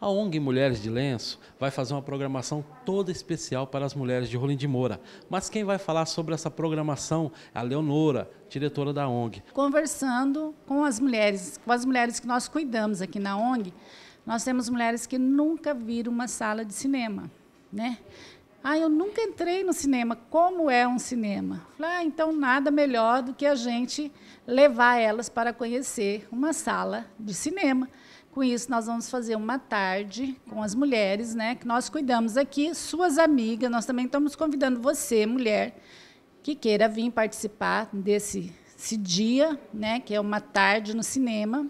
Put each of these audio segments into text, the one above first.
A ONG Mulheres de Lenço vai fazer uma programação toda especial para as mulheres de Rolim de Moura. Mas quem vai falar sobre essa programação é a Leonora, diretora da ONG. Conversando com as mulheres, com as mulheres que nós cuidamos aqui na ONG, nós temos mulheres que nunca viram uma sala de cinema, né? Ah, eu nunca entrei no cinema. Como é um cinema? Falei, ah, então nada melhor do que a gente levar elas para conhecer uma sala de cinema. Com isso, nós vamos fazer uma tarde com as mulheres, né? Que nós cuidamos aqui, suas amigas. Nós também estamos convidando você, mulher, que queira vir participar desse, dia, né? Que é uma tarde no cinema,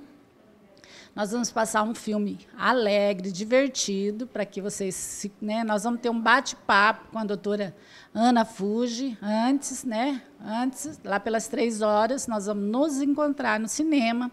nós vamos passar um filme alegre, divertido, para que vocês. Né, nós vamos ter um bate-papo com a doutora Ana Fuji antes, né? Antes, lá pelas três horas, nós vamos nos encontrar no cinema.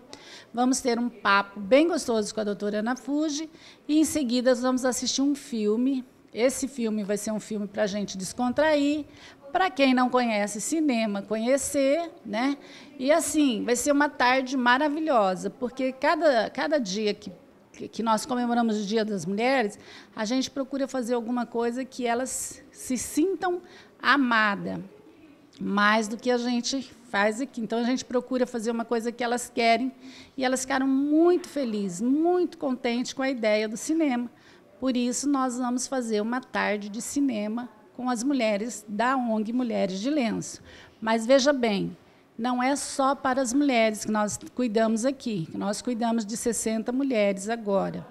Vamos ter um papo bem gostoso com a doutora Ana Fuji. E em seguida, nós vamos assistir um filme esse filme vai ser um filme para a gente descontrair, para quem não conhece cinema, conhecer, né? E assim, vai ser uma tarde maravilhosa, porque cada, cada dia que, que nós comemoramos o Dia das Mulheres, a gente procura fazer alguma coisa que elas se sintam amada, mais do que a gente faz aqui. Então a gente procura fazer uma coisa que elas querem e elas ficaram muito felizes, muito contentes com a ideia do cinema. Por isso nós vamos fazer uma tarde de cinema com as mulheres da ONG Mulheres de Lenço. Mas veja bem, não é só para as mulheres que nós cuidamos aqui, nós cuidamos de 60 mulheres agora.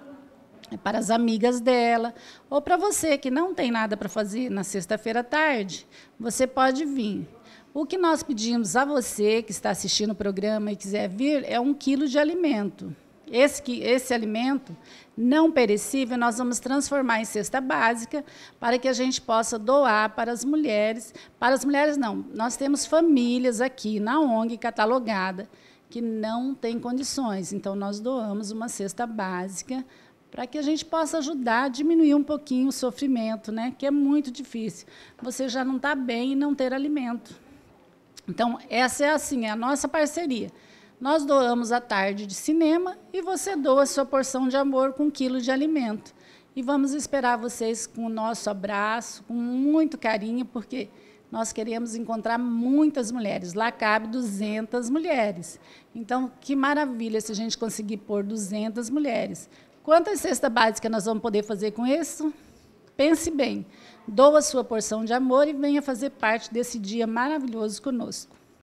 É para as amigas dela, ou para você que não tem nada para fazer na sexta-feira à tarde, você pode vir. O que nós pedimos a você que está assistindo o programa e quiser vir é um quilo de alimento. Esse, que, esse alimento não perecível nós vamos transformar em cesta básica para que a gente possa doar para as mulheres. Para as mulheres, não. Nós temos famílias aqui na ONG catalogada que não tem condições. Então, nós doamos uma cesta básica para que a gente possa ajudar a diminuir um pouquinho o sofrimento, né? que é muito difícil. Você já não está bem e não ter alimento. Então, essa é assim, é a nossa parceria. Nós doamos a tarde de cinema e você doa sua porção de amor com um quilo de alimento. E vamos esperar vocês com o nosso abraço, com muito carinho, porque nós queremos encontrar muitas mulheres. Lá cabe 200 mulheres. Então, que maravilha se a gente conseguir pôr 200 mulheres. Quantas cestas básicas nós vamos poder fazer com isso? Pense bem. Doa sua porção de amor e venha fazer parte desse dia maravilhoso conosco.